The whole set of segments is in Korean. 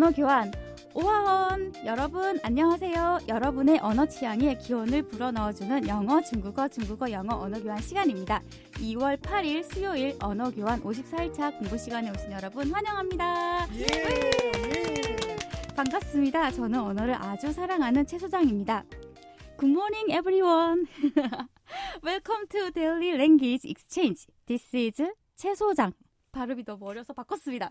언어 교환 오하원 여러분 안녕하세요. 여러분의 언어 취향에 기운을 불어넣어주는 영어, 중국어, 중국어, 영어 언어 교환 시간입니다. 2월 8일 수요일 언어 교환 54일차 공부 시간에 오신 여러분 환영합니다. 예, 예. 반갑습니다. 저는 언어를 아주 사랑하는 최 소장입니다. Good morning, everyone. Welcome to Daily Language Exchange. This is 최 소장. 발음이 너무 어려서 바꿨습니다.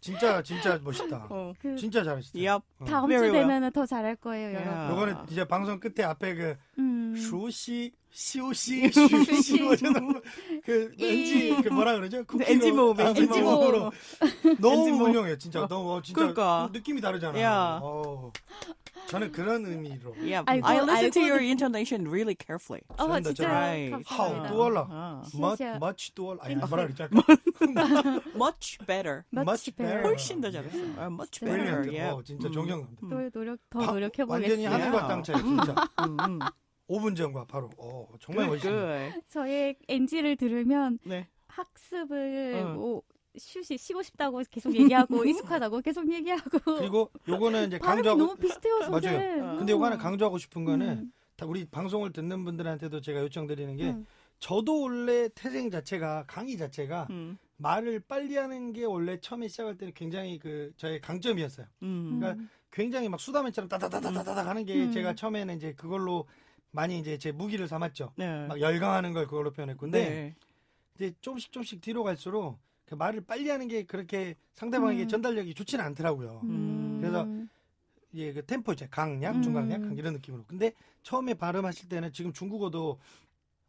진짜 진짜 멋있다. 어. 그 진짜 잘하시다. Yep. 어. 다음 주 되면 은더 잘할 거예요, 여러분. 요거는 이제 방송 끝에 앞에 그 음. 熟悉 시오시 시오시는 뭐 그 엔지 예. 그 뭐라 그러죠? 엔지모 네, 엔지모 아, 너무 훌륭해요 진짜 어, 너무 진짜 그러니까. 느낌이 다르잖아요. Yeah. 어. 저는 그런 의미로. Yeah, I, I listen to your intonation really carefully. 아, 어 진짜. Right. How 또올라. Much much 또올라. 아니 뭐라 그러죠? Much better. Much better. 훨씬 더 잘했어. 아, much better. 예. 진짜 음. 존경합니다. 또 노력 더 노력해 보겠습니다. 완전히 하늘과 땅 차이 진짜. 음, 음, 5분 전과 바로 어, 정말 그, 멋있습니다. 그. 저의 NG를 들으면 네. 학습을 어. 뭐 슛이 쉬고 싶다고 계속 얘기하고 익숙하다고 계속 얘기하고 그리고 요거는 이제 강조하고 너무 비슷해요 맞아요. 어. 근데 요거 하나 강조하고 싶은 거는 음. 다 우리 방송을 듣는 분들한테도 제가 요청드리는 게 음. 저도 원래 태생 자체가 강의 자체가 음. 말을 빨리 하는 게 원래 처음에 시작할 때는 굉장히 그 저의 강점이었어요. 음. 그러니까 음. 굉장히 막 수다맨처럼 따다다다다다 하는 게 음. 제가 처음에는 이제 그걸로 많이 이제 제 무기를 삼았죠. 네. 막 열광하는 걸 그걸로 표현했고 근데 네. 이제 조금씩 조금씩 뒤로 갈수록 그 말을 빨리 하는 게 그렇게 상대방에게 음. 전달력이 좋지는 않더라고요. 음. 그래서 예, 그 템포 이제 강약, 음. 중강약 강 이런 느낌으로. 근데 처음에 발음하실 때는 지금 중국어도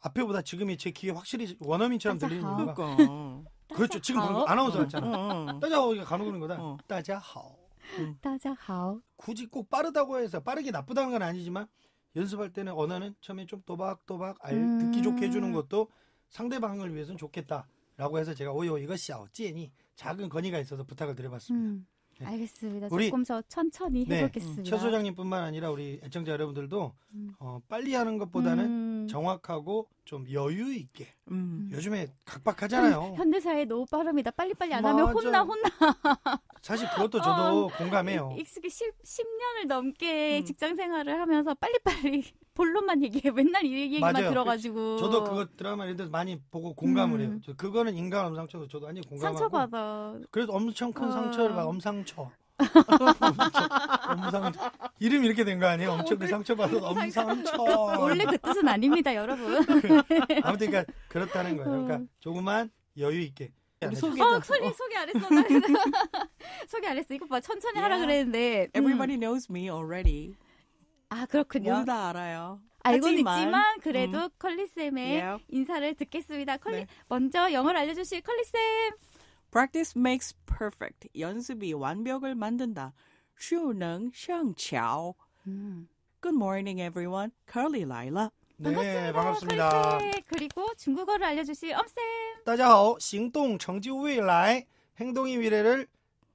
앞에보다 지금이 제 귀에 확실히 원어민처럼 들리는 거가 그러니까. 그렇죠. 지금 방금 아나운서 같잖아. 어, 어. 따자하오가 가는 거다. 어. 따자하오. 음. 따자하오. 굳이 꼭 빠르다고 해서 빠르게 나쁘다는 건 아니지만 연습할 때는 언어는 처음에 좀 또박또박 알, 음. 듣기 좋게 음. 해주는 것도 상대방을 위해서는 좋겠다라고 해서 제가 오요 이것이야 어찌니 작은 건의가 있어서 부탁을 드려봤습니다. 음. 네. 알겠습니다. 우리, 조금 더 천천히 네, 해보겠습니다. 최 음, 소장님뿐만 아니라 우리 애청자 여러분들도 음. 어, 빨리 하는 것보다는 음. 정확하고 좀 여유 있게. 음. 요즘에 각박하잖아요. 현대사회 너무 빠릅니다. 빨리빨리 안 하면 맞아. 혼나 혼나. 사실 그것도 저도 어, 공감해요. 익숙히 10, 년을 넘게 음. 직장 생활을 하면서 빨리빨리 본론만 얘기해. 맨날 이 얘기만 맞아요. 들어가지고. 저도 그거 드라마 이런 데서 많이 보고 공감을 해요. 음. 저, 그거는 인간 엄상처도 저도 완전 공감하고. 상처받아. 그래서 엄청 큰 상처를 받아. 엄상처. 엄상 이름 이렇게 된 거 아니에요? 어, 엄청 그 상처받아서 엄상처. 원래 그 뜻은 아닙니다, 여러분. 아무튼 그러니까 그렇다는 거예요. 그러니까 어. 조금만 여유 있게. 안 소개, 어, 소개, 소개 안 했어. 나 소개 안 했어. 이거 봐, 천천히 yeah. 하라 그랬는데. Everybody 음. knows me already. 아 그렇군요. 모두 다 알아요. 알고 있지만 그래도 음. 컬리 쌤의 yeah. 인사를 듣겠습니다. 컬리 네. 먼저 영어를 알려주실 컬리 쌤. Practice makes perfect. 연습이 완벽을 만든다. 蓄能上巧. 음. Good morning, everyone. Curly 라일라. 네, 반갑습니다. 반갑습니다. 그리고 중국어를 알려주실 엄쌤. 大家好,行动成就未来. 행동이 미래를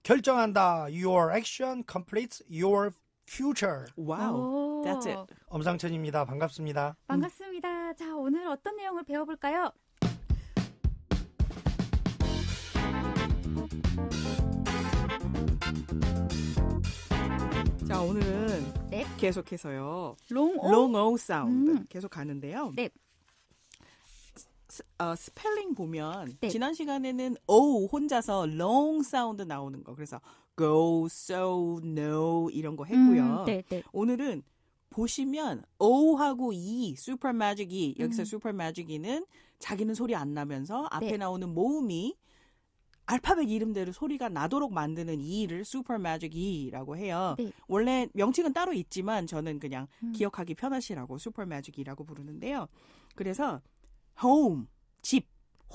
결정한다. Your action completes your future. 와우, wow, that's it. 엄상천입니다. 반갑습니다. 반갑습니다. 음. 자, 오늘 어떤 내용을 배워볼까요? 자, 오늘은 네. 계속해서요. 롱오. 롱오 사운드 음. 계속 가는데요. 네. 스, 어, 스펠링 보면 네. 지난 시간에는 O 혼자서 롱 사운드 나오는 거 그래서 go, so, no 이런 거 했고요. 음, 네, 네. 오늘은 보시면 O하고 E, 슈퍼 매직 이 여기서 슈퍼 음. 매직 이는 자기는 소리 안 나면서 앞에 네. 나오는 모음이 알파벳 이름대로 소리가 나도록 만드는 이 r Magic 이라고 e 해요. 네. 원래 명칭은 따로 있지만 저는 그냥 음. 기억하기 편하시라고 Super Magic 이라고 부르는데요. 그래서 home 집,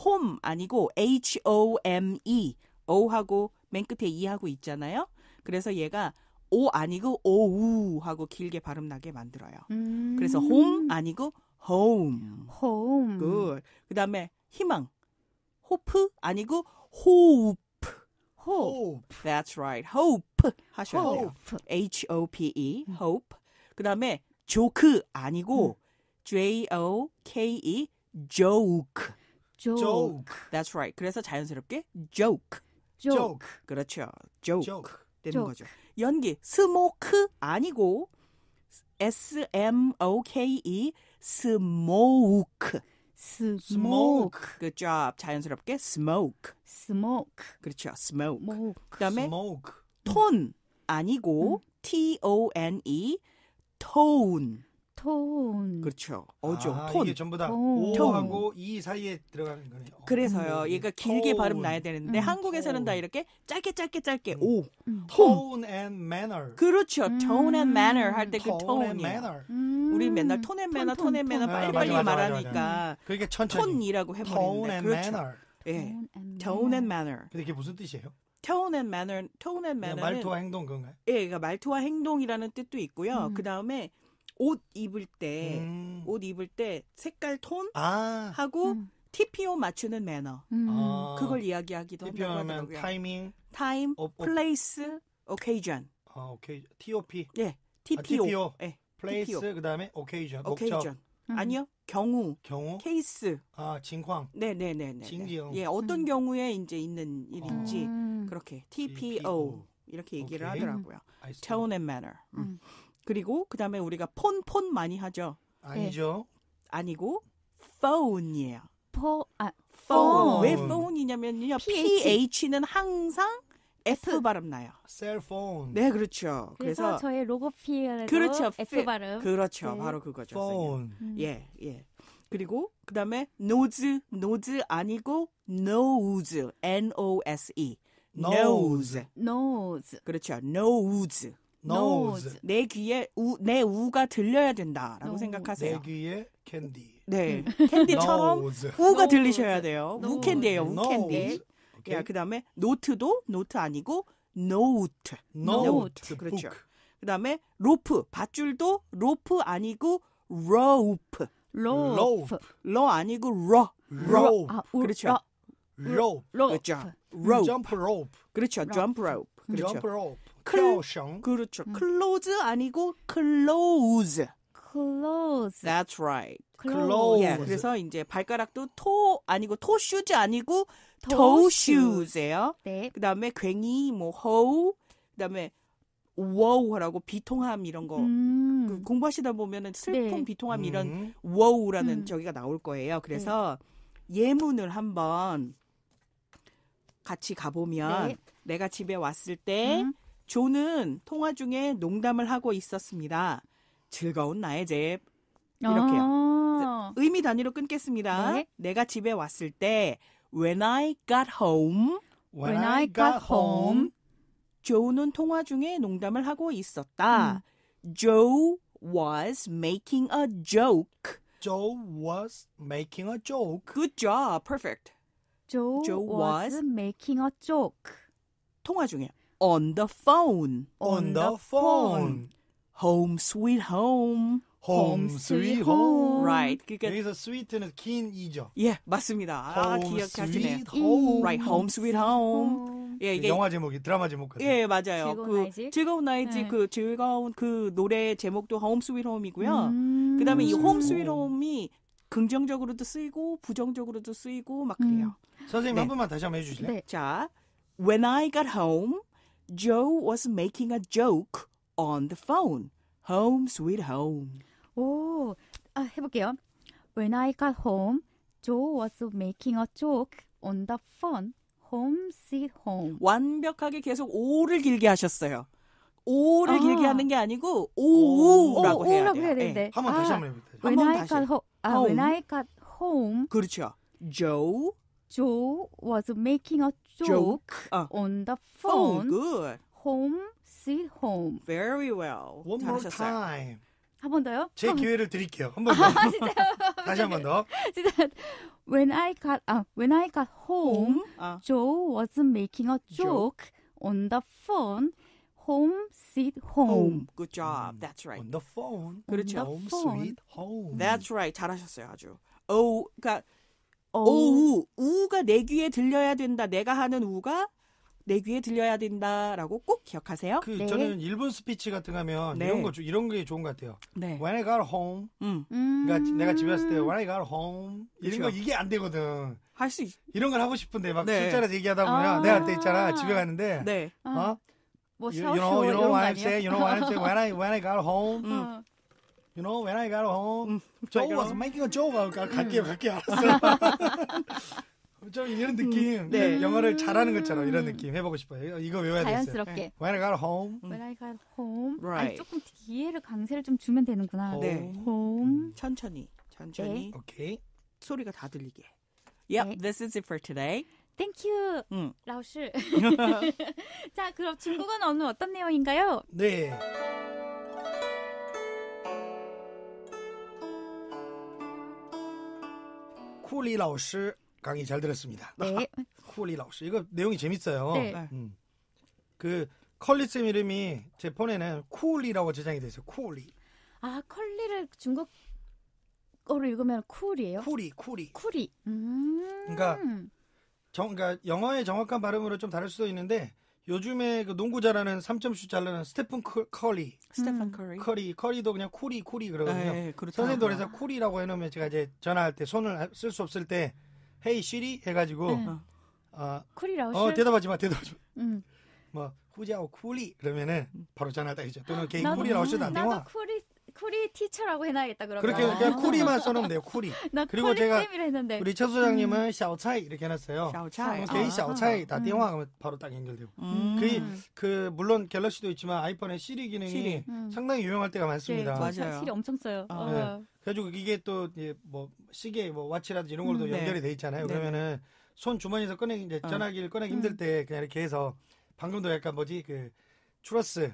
home 아니고 h o m e o하고 맨 끝에 e하고 있잖아요. 그래서 얘가 O 아니고 o 우 하고 길게 발음 나게 만들어요. 음. 그래서 home 아니고 home. home. 그 그다음에 희망. 호프 아니고 hope. hope. That's right. hope 하셔야 돼요. H O P E. hope. 그다음에 joke 아니고 J O K E joke. joke. That's right. 그래서 자연스럽게 joke. joke. 그렇죠. joke, joke. 되는 joke. 거죠. 연기 스모크 아니고 S M O K E smoke. smoke. smoke. Good job. 자연스럽게 smoke. smoke. 그렇죠. smoke. smoke. 그다음에 smoke. 톤 아니고 T O N E tone. 톤. 그렇죠. 어죠 아, 톤. 이게 전부 다 오하고 이 사이에 들어가는 거네요. 그래서요. 얘가 길게 톤. 발음 나야 되는데 음. 한국에서는 다 이렇게 짧게 짧게 짧게 음. 오, 음. 톤. tone and manner. 그렇죠. 음. tone and manner 할때 그 톤이. 음. 우리 맨날 tone and manner, 그렇죠. 예. tone and manner 빨리빨리 맞아, 맞아, 말하니까 맞아, 그렇게 천천히. 톤이라고 해버리는데 그렇죠. manner. 예, tone and manner. 근데 이게 무슨 뜻이에요? tone and manner, tone and manner는 말투와 행동 그런가요? 예, 그러니까 말투와 행동이라는 뜻도 있고요. 음. 그 다음에 옷 입을 때, 음. 옷 입을 때 색깔 톤 아. 하고 음. TPO 맞추는 매너. 음. 아. 그걸 이야기하기도 TPO 한다고 하면 하더라고 타이밍, 타임, 어, 어. 플레이스, occasion. 아, 오케이. TOP. 예. TPO. 아, TPO. 예. 플레이스 TPO. 그다음에 occasion. occasion. 목적. 음. 아니요. 경우, 경우, 케이스. 아, 진황. 네, 네, 네, 네. 진경. 예, 어떤 음. 경우에 이제 있는 일인지 그렇게 TPO, TPO. 이렇게 얘기를 오케이. 하더라고요. I s Tone and manner. 음. 그리고 그다음에 우리가 폰, 폰 많이 하죠. 아니죠. 네. 아니고 phone이에요. 포, 아, phone. 왜 phone이냐면요. PH. 는 항상 F 발음 나요. 셀폰. 네, 그렇죠. 그래서, 그래서 저의 로고피에도 그렇죠. F 발음. 그렇죠. 네. 바로 그거죠. 폰. 음. 예, 예. 그리고 그다음에 nose, nose 아니고 nose, N O S E. nose. nose. 그렇죠. nose. nose. 내 귀에 우, 내 우가 들려야 된다라고 Nose. 생각하세요. 내 귀에 네. 음. 캔디. 네. 캔디처럼 우가 들리셔야 돼요. 우캔디예요. 우캔디. 야, 그다음에 노트도 노트 아니고 노트. n o 그렇죠. 그다음에 로프, 밧줄도 로프 아니고 r o 로프. 러 아니고 러. r o 아, 우, 그렇죠. r o 로프. 그렇죠. rope. j u 그렇죠. jump 그렇죠. jump 클, 그, 그렇죠. 음. c l o 아니고 클로 o s e c l That's right. c l o Yeah, 그래서 이제 발가락도 토 아니고 토 슈즈 아니고 toe s 예요 네. 그다음에 괭이 뭐 허우. 그다음에 워우라고 비통함 이런 거 음. 그 공부하시다 보면은 슬픔 네. 비통함 이런 음. 워우라는 음. 저기가 나올 거예요. 네. 그래서 네. 예문을 한번 같이 가보면 네. 내가 집에 왔을 때 음. 존은 통화 중에 농담을 하고 있었습니다. 즐거운 나의 집. 이렇게요. 아. 의미 단위로 끊겠습니다. 네. 내가 집에 왔을 때 when I got home when, when I got home 조는 통화 중에 농담을 하고 있었다. 음. Joe was making a joke. Joe was making a joke. Good job. Perfect. Joe, Joe was, was making a joke. 통화 중에 on the phone. on the phone. home sweet home. home sweet home. right. 그러니까 여기서 sweet는 긴 이죠. 예, 맞습니다. 아, home 기억하시네. sweet home. right. home sweet home. 예, 이게 영화 제목이 드라마 제목 같아요. 예, 맞아요. 즐거운 그 나이지? 즐거운 나이지 네. 그 즐거운 그 노래 제목도 home sweet home이고요. 음. 그다음에 이 home sweet home이 긍정적으로도 쓰이고 부정적으로도 쓰이고 막 그래요. 선생님 네. 한 번만 다시 한번 해주실래요? 네. 자, when I got home, Joe was making a joke on the phone. Home sweet home. 오, 아, 해볼게요. When I got home, Joe was making a joke on the phone. Home sweet home. 완벽하게 계속 오를 길게 하셨어요. 오를 아. 길게 하는 게 아니고 오우라고 해야 돼요. 오우라고 해야 되는데. 네. 한번 다시 아, 한번 해보세요. When 한번 I 다시. got home, 아, when I got home, 그렇죠. Joe Joe was making a joke, 어. on the phone. Oh, good. Home, sweet home. Very well. One more 잘하셨어요. time. 한 번 더요? 제 기회를 드릴게요. 한 번 더. 아, 진짜요? 다시 한 번 더. 진짜. When I got, 아, when I got home, 아. Joe was making a joke, on the phone. Home, sweet home. Good job. That's right. On the phone. 그렇죠. On the phone. Home, sweet home. That's right. 잘하셨어요, 아주. O, 그러니까 어우. 어, 우가 내 귀에 들려야 된다. 내가 하는 우가 내 귀에 들려야 된다라고 꼭 기억하세요. 그 네. 저는 일본 스피치 같은 거면 네. 이런 거 이런 게 좋은 것 같아요. 네. When I got home, 음. 그러니까 음. 내가 집에 왔을 때 When I got home 이런 거 그쵸. 이게 안 되거든. 할수 있. 이런 걸 하고 싶은데 막 네. 술자리에서 얘기하다 보면 아. 내가 때 있잖아 집에 갔는데 네. 어? 어? 뭐 you, you know you 뭐 know y o u know what I'm saying. When I when I got home, 음. 어. You know, when I got home, Joe was making a joke. 그 갈게요, 갈게요. 좀 이런 느낌. 네. 음. 영어를 잘하는 것처럼 이런 느낌 해보고 싶어요. 이거 외워야 되요 자연스럽게. 네. When I got home. 음. When I got home. Right. 아니, 조금 뒤에를 강세를 좀 주면 되는구나. 네. 네. Home. 음. 천천히, 천천히. 네. 오케이. 소리가 다 들리게. Yep, 네. this is it for today. Thank you, 음. 라오스. 자, 그럼 중국어는 오늘 어떤 내용인가요? 네. 쿠리 라오스 강의 잘 들었습니다. 네. 쿠리 라오스 이거 내용이 재밌어요. 네. 네. 음. 그 컬리 쌤 이름이 제 폰에는 쿠리라고 저장이 돼 있어요. 쿠리. 아 컬리를 중국 어로 읽으면 쿨이에요. 쿠이쿠이 쿠리. 음. 그러니까 정, 그러니까 영어의 정확한 발음으로 좀 다를 수도 있는데 요즘에 그 농구 잘하는 3점슛 잘하는 스테픈 커리. 스테픈 음. 커리. 커리. 커리도 그냥 코리, 코리 그러거든요. 네, 그렇죠. 선생님들에서 아. 코리라고 해놓으면 제가 이제 전화할 때 손을 쓸 수 없을 때 헤이 시리 해가지고 음. 어, 코리라고 어, 어 대답하지 마, 대답하지 마. 음. 뭐 후자오 쿠리 그러면은 바로 전화 딱이죠. 또는 개인 아. 쿠리라고 하셔도 안 음, 나도 쿠리 쿠리 티처라고 해놔야겠다 그러면. 그렇게 그냥 쿠리만 아. 써놓으면 돼요. 쿠리. 나 그리고 제가 했는데. 우리 최 소장님은 음. 샤오차이 이렇게 해놨어요. 샤오차이. 아. 샤오차이 다 띵화 음. 하면 바로 딱 연결돼요. 음. 그, 그 물론 갤럭시도 있지만 아이폰의 시리 기능이 시리. 음. 상당히 유용할 때가 많습니다. 네, 맞아요. 시리 엄청 써요. 아. 어. 네. 그래가지고 이게 또뭐 시계 뭐 와치라든지 이런 걸로 음, 네. 연결이 돼 있잖아요. 네. 그러면은 손 주머니에서 꺼내기 이제 어. 전화기를 꺼내기 음. 힘들 때 그냥 이렇게 해서 방금도 약간 뭐지 그 추러스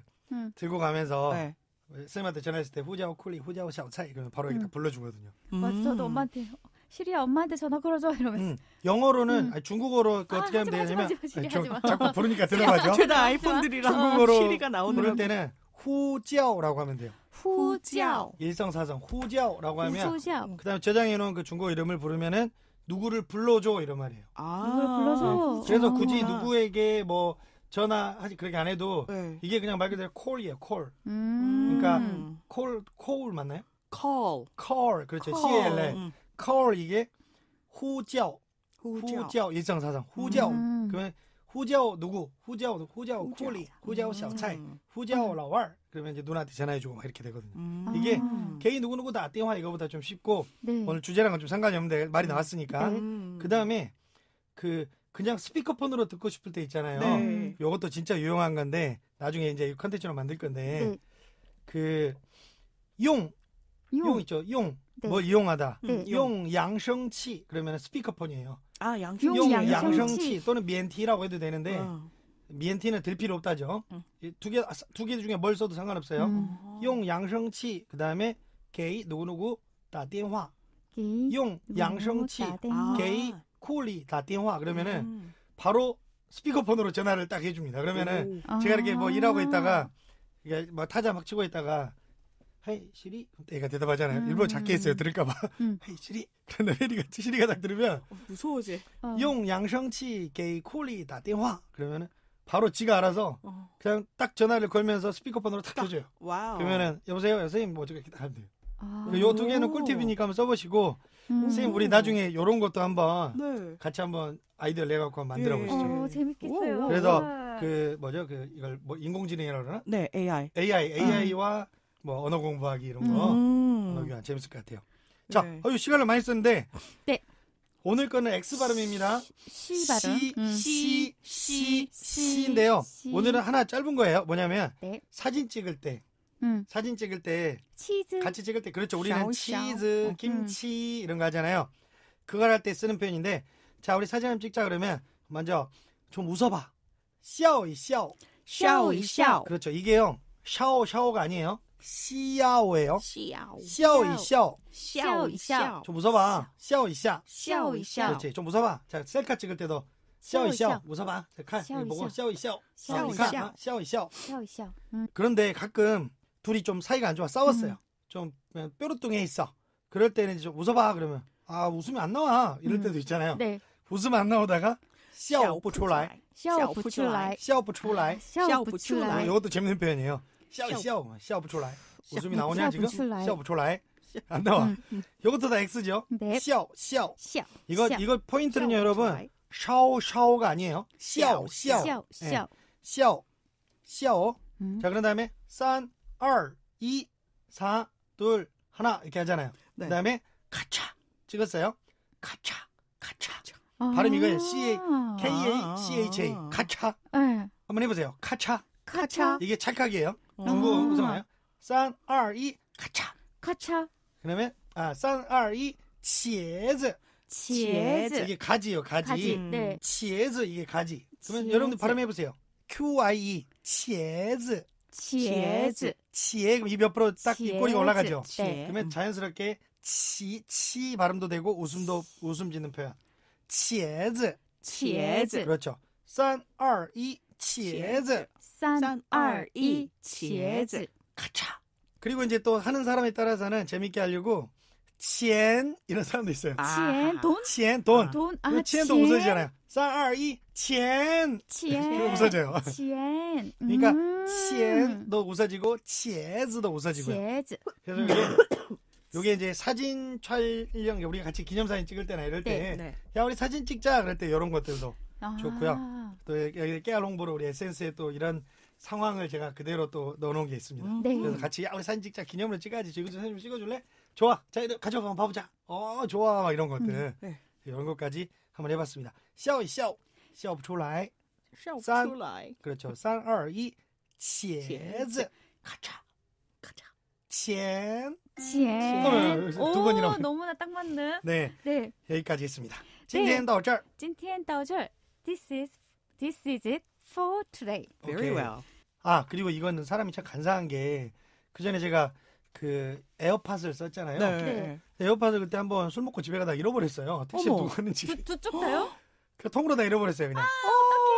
들고 가면서 네. 선생님한테 전화했을 때 후자오 쿨리 후자오 샤오차이 그러면 바로 여기다 음. 불러주거든요. 맞아, 저도 음. 엄마한테 시리아 엄마한테 전화 걸어줘 이러면. 음. 영어로는 음. 아니, 중국어로 그 아, 어떻게 아, 하면 되냐면 하지 마, 시리, 아니, 좀, 자꾸 부르니까 들어가죠. 죄다 아이폰들이랑 중국어로 시리가 나오는 부를 때는 후지오라고 하면 돼요. 후지오 일성사성 후지오라고 하면 후지오 그다음에 저장해 놓은 그 중국어 이름을 부르면은 누구를 불러줘 이런 말이에요. 아, 누구를 불러줘. 네. 그래서 굳이 누구에게 뭐 전화하지 그렇게 안 해도 네. 이게 그냥 말 그대로 콜이에요 콜. 음. 그러니까 콜 콜 맞나요? 콜. 콜. 그렇죠. c a l l 콜 음. 이게 후지후호 일상사상 음. 후지오 음. 그러면 후지오 누구 후지오 호지오 콜이 호지오 샤오차이 호 음. 라왈 그러면 이제 누나한테 전화해주고 막 이렇게 되거든요. 음. 이게 아. 개인 누구누구 다 띵화 이거보다 좀 쉽고 네. 오늘 주제랑은 좀 상관이 없는데 말이 나왔으니까 네. 그 다음에 그 그냥 스피커폰으로 듣고 싶을 때 있잖아요. 네. 요것도 진짜 유용한 건데 나중에 이제 컨텐츠로 만들 건데 네. 그용 용. 용. 있죠. 용. 네. 뭐 이용하다. 네. 용 양성치 그러면 스피커폰이에요. 아, 양성, 용, 양성치. 또는 미엔티라고 해도 되는데 어. 미엔티는 들 필요 없다죠. 어. 음. 두개 두 개 중에 뭘 써도 상관없어요. 음. 용 양성치 그다음에 게이 누구누구 다电화용 양성치 아. 게이 콜이 다 띵화 그러면은 음. 바로 스피커폰으로 전화를 딱 해줍니다. 그러면은 오. 제가 이렇게 뭐 일하고 있다가 아. 이게 뭐 타자 막 치고 있다가 하이 시리 애가 대답하잖아요. 음. 일부러 작게 했어요. 들을까봐. 음. 헤이 시리. 그런데 헤리가 시리가 딱 들으면 어, 무서워지. 어. 용 양성치 게이 콜이 다 띵화 그러면은 바로 지가 알아서 어. 그냥 딱 전화를 걸면서 스피커폰으로 탁 해줘요. 와우. 그러면은 여보세요, 여사님뭐 어떻게 하면 돼요. 아. 그러니까 요두 개는 꿀팁이니까 한번 써보시고 음. 선생님 우리 나중에 요런 것도 한번 네. 같이 한번 아이디어 를 내갖고 만들어 예. 보시죠. 오, 어, 재밌겠어요. 오, 그래서 그 뭐죠 그 이걸 뭐 인공지능이라 그러나? 네 AI. AI 음. AI와 뭐 언어 공부하기 이런 거 음. 언어 교환 재밌을 것 같아요. 자, 네. 어유 시간을 많이 썼는데. 네. 오늘 거는 X 발음입니다. C, 발음. C, C, C, C, 인데요 오늘은 하나 짧은 거예요. 뭐냐면 네. 사진 찍을 때 음. 사진 찍을 때 치즈 같이 찍을 때 그렇죠. 우리는 샤오, 샤오. 치즈, 김치 이런 거 하잖아요. 그걸 할 때 쓰는 표현인데 자 우리 사진 한번 찍자 그러면 먼저 좀 웃어봐. 샤오이 샤오. 샤오이 샤오. 그렇죠. 이게요. 샤오 샤오가 아니에요. 씨야오예요. 씨오씨오이 샤오. 씨오이 샤오. 좀 웃어봐. 씨오이 샤. 씨야오이 샤. 그렇지. 좀 웃어봐. 자 셀카 찍을 때도 샤오이 샤오 웃어봐. 자, 칼 보고 샤오이 샤오. 샤오이 샤오. 샤오이 샤오. 샤오이 샤오. 그런데 가끔 둘이 좀 사이가 안 좋아 싸웠어요. 음. 좀 뾰루뚱해 있어. 그럴 때는 이제 웃어봐 그러면 아 웃음이 안 나와 이럴 음. 때도 있잖아요. 네. 웃음 안 나오다가 샤오不出来샤오不出来샤오不出来샤오不出来 아, 이것도 재밌는 표현이에요. 샤오 샤오 샤오不出来 웃음이 나오냐 지금? 샤오不出来 안 나와. 음, 음. 이것도 다 X죠. 네. 샤오 이거 이거 포인트는요 여러분. 샤오 샤오가 아니에요. 샤오 샤오 샤오 샤오 예. 자 그런 다음에 산 2, 2, 4, 둘, 하나 이렇게 하잖아요. 네. 그다음에 카차 찍었어요. 카차, 카차. 아 발음 이거예요. C A K A C H A 카차. 아. 네. 한번 해보세요. 카차. 카차. 이게 착각이에요 아. 중국어 웃어봐요. 3, 2, 2, 카차. 카차. 그다음에 아, 3, 2, 2, 치즈. 치즈. 이게 가지요, 가지. 가지. 음. 네. 치즈 이게 가지. 그러면 여러분들 발음해 보세요. Q I E 치즈. 치에즈. 치에 그럼 입 옆으로 딱꼬리가 올라가죠. 네. 그러면 음. 자연스럽게 치, 치 발음도 되고 웃음도 웃음 짓는 표현. 치에즈. 치에즈. 그렇죠. 3, 2, 1, 치에즈. 3, 2, 1, 치에즈. 가차. 그리고 이제 또 하는 사람에 따라서는 재밌게 하려고 치엔 이런 사람도 있어요. 치엔 돈? 치엔 돈. 돈. 아, 치엔 돈 웃어지잖아요. 三二一，钱钱웃어져요钱그러니까钱도웃어지고茄子도 음. 웃어지고요.茄子. 그래서 이 요게 이제 사진 촬영 우리가 같이 기념사진 찍을 때나 이럴 때, 네, 네. 야 우리 사진 찍자 그럴 때 이런 것들도 아. 좋고요. 또 여기 깨알 홍보로 우리 SNS에 또 이런 상황을 제가 그대로 또 넣어놓은 게 있습니다. 음, 네. 그래서 같이 야 우리 사진 찍자 기념으로 찍어야지. 지금 사진 좀 찍어줄래? 좋아. 자 이리 가져가 한번 봐보자. 어 좋아 막 이런 것들 음, 네. 이런 것까지 한번 해봤습니다. 샤오이 샤不出来.샤不出来. 그렇죠. 3, 2, 1, 茄子. 가차. 가차. 钱.钱.두 너무나 딱 맞는. 네. 네. 여기까지 했습니다. 今天到这儿.今天到这儿. 네. This is this is it for today. Very well. 아, 그리고 이거는 사람이 참 간사한 게그 전에 제가 그 에어팟을 썼잖아요. 네. 네. 에어팟을 그때 한번 술 먹고 집에 가다 잃어버렸어요. 택시 어머. 누구 는지 두, 다요? 그 통으로 다 잃어버렸어요, 그냥. 아,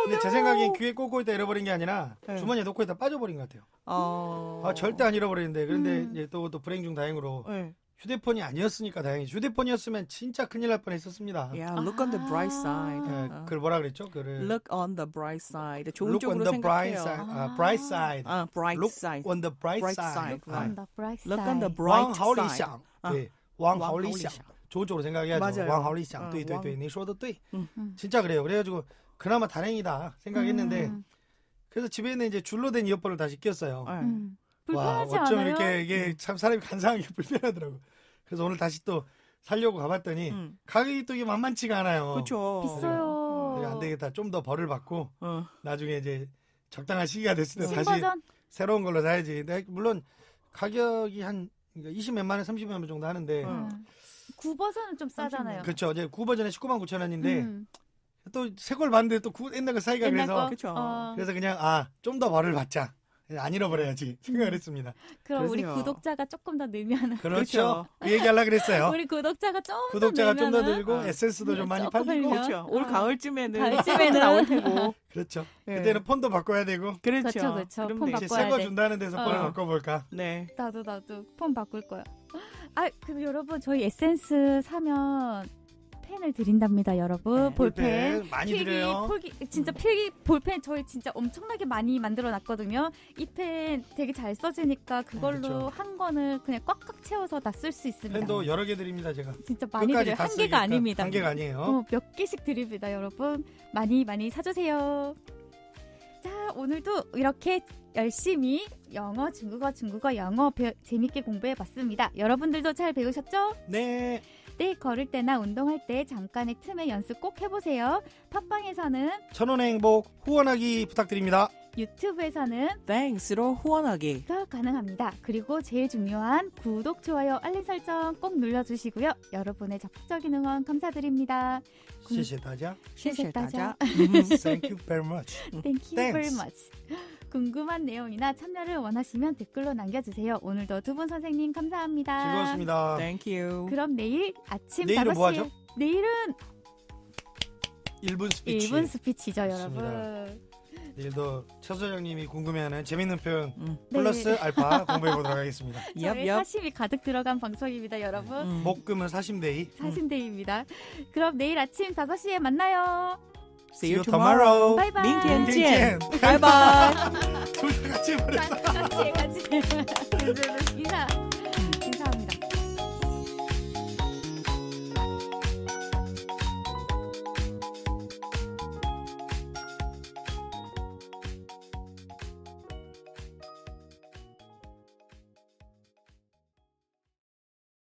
근데 제 생각엔 귀에 꽂고 있다 잃어버린 게 아니라 네. 주머니에 넣고 있다 빠져버린 것 같아요. 아, 아 절대 안 잃어버리는데 그런데 음. 이제 또, 또 불행 중 다행으로 네. 휴대폰이 아니었으니까 다행이 휴대폰이었으면 진짜 큰일 날 뻔했었습니다. Yeah, look on the bright side. 네, 그 뭐라 그랬죠? 그를 Look on the bright side. 좋은 look 쪽으로 on the 생각해요. Bright side. 아, bright side. 아, bright look side. on the bright, bright side. side. Look on the bright side. Look on the bright side. 王豪理想. 아. 네, 왕하오리샹. 좋은 쪽으로 생각해야죠. 왕하오리샹. 对对对,你说的对. 음. 진짜 그래요. 그래가지고 그나마 다행이다 생각했는데 음. 그래서 집에 있는 이제 줄로 된 이어폰을 다시 꼈어요. 음. 불편하지 와, 어쩜 않아요? 이렇게 이게 네. 참 사람이 간사하게 불편하더라고. 그래서 오늘 다시 또 살려고 가봤더니 음. 가격이 또 이게 만만치가 않아요. 그렇죠. 비싸요. 어, 그안 되겠다. 좀 더 벌을 받고 어. 나중에 이제 적당한 시기가 됐을 때 음, 다시 새로운 걸로 사야지. 근 물론 가격이 한 20 몇만 원, 30만 원 정도 하는데 음. 음. 구버전은 좀 싸잖아요. 그렇죠. 이제 구버전에 19만 9천 원인데 음. 또새 걸 봤는데 또 구, 옛날 거 사이가 옛날 그래서 거? 그쵸. 어. 그래서 그냥 아 좀 더 벌을 받자. 안 잃어버려야지 음. 생각을 했습니다. 그럼 그러세요. 우리 구독자가 조금 더 늘면 그렇죠. 그 그렇죠. 얘기하려 그랬어요. 우리 구독자가 좀 구독자가 좀더 늘고 아, 에센스도 좀 많이 팔리고 그렇죠. 올 아, 가을쯤에는 가을쯤에는 나올 테고 그렇죠. 네. 그때는 폰도 바꿔야 되고 그렇죠. 그렇죠. 그렇죠. 폰 바꿔야 새거 준다는 데서 어. 폰을 바꿔볼까. 네. 나도 나도 폰 바꿀 거야. 아, 그 여러분 저희 에센스 사면 볼펜을 드린답니다, 여러분. 네, 볼펜, 볼펜 많이 필기, 드려요. 필기, 진짜 필기 볼펜 저희 진짜 엄청나게 많이 만들어 놨거든요. 이 펜 되게 잘 써지니까 그걸로 그렇죠. 한 권을 그냥 꽉꽉 채워서 다 쓸 수 있습니다. 펜도 여러 개 드립니다, 제가. 진짜 많이 드려요. 한 개가 아닙니다. 한 개가 아니에요. 어, 몇 개씩 드립니다, 여러분. 많이 많이 사주세요. 자, 오늘도 이렇게 열심히 영어, 중국어, 중국어, 영어 배, 재밌게 공부해 봤습니다. 여러분들도 잘 배우셨죠? 네. 때 걸을 때나 운동할 때 잠깐의 틈에 연습 꼭 해보세요. 팟빵에서는 천원의 행복 후원하기 부탁드립니다. 유튜브에서는 t h 로 후원하기가 가능합니다. 그리고 제일 중요한 구독, 좋아요, 알림 설정 꼭 눌러주시고요. 여러분의 적극적인 응원 감사드립니다. 谢谢大家，谢谢大家，Thank you very much. Thank you very much. 궁금한 내용이나 참여를 원하시면 댓글로 남겨주세요. 오늘도 두 분 선생님 감사합니다. 즐거웠습니다. Thank you. 그럼 내일 아침 내일은 5시에 뭐 하죠? 내일은 1분 스피치. 1분 스피치죠, 맞습니다. 내일도 최 소장님이 궁금해하는 재밌는 표현 음. 플러스 네. 알파 공부해 보도록 하겠습니다. 저의 사심이 가득 들어간 방송입니다, 여러분. 음. 목금은 사심데이. 사심데이입니다. 그럼 내일 아침 5시에 만나요. See you tomorrow. Bye bye. Bye bye.